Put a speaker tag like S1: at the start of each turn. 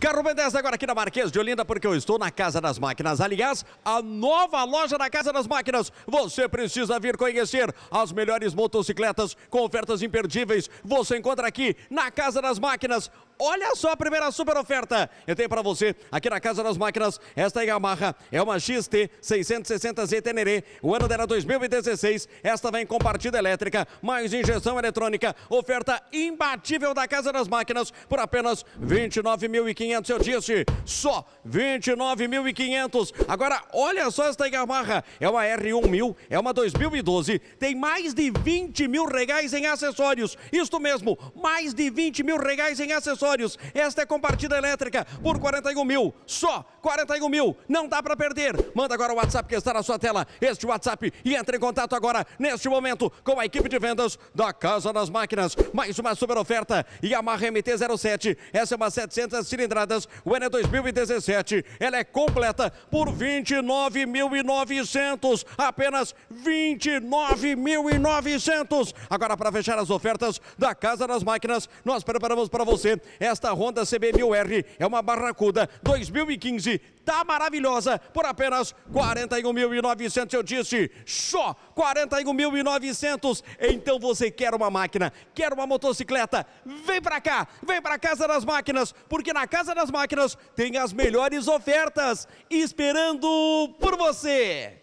S1: Carro B10 agora aqui na Marquês de Olinda, porque eu estou na Casa das Máquinas. Aliás, a nova loja da Casa das Máquinas. Você precisa vir conhecer as melhores motocicletas com ofertas imperdíveis. Você encontra aqui na Casa das Máquinas. Olha só a primeira super oferta. Eu tenho para você aqui na Casa das Máquinas. Esta Yamaha é uma XT 660Z Teneré. O ano dela 2016. É esta vem com partida elétrica, mais injeção eletrônica. Oferta imbatível da Casa das Máquinas por apenas 29.500 500, eu disse, só 29.500. Agora, olha só esta Yamaha, é uma R1000, é uma 2012, tem mais de 20 mil reais em acessórios, isto mesmo, mais de 20 mil reais em acessórios. Esta é com partida elétrica por 41 mil, só 41 mil, não dá para perder. Manda agora o WhatsApp que está na sua tela, este WhatsApp, e entre em contato agora, neste momento, com a equipe de vendas da Casa das Máquinas. Mais uma super oferta, Yamaha MT-07, essa é uma 700 cilindradas entradas. O é Enem 2017, ela é completa por 29.900, apenas 29.900. Agora, para fechar as ofertas da Casa das Máquinas, nós preparamos para você esta Honda CB1000R. É uma Barracuda 2015, tá maravilhosa por apenas 41.900, eu disse, só 41.900. Então você quer uma máquina, quer uma motocicleta, vem para cá, vem para Casa das Máquinas, porque na Casa Casa das Máquinas tem as melhores ofertas esperando por você.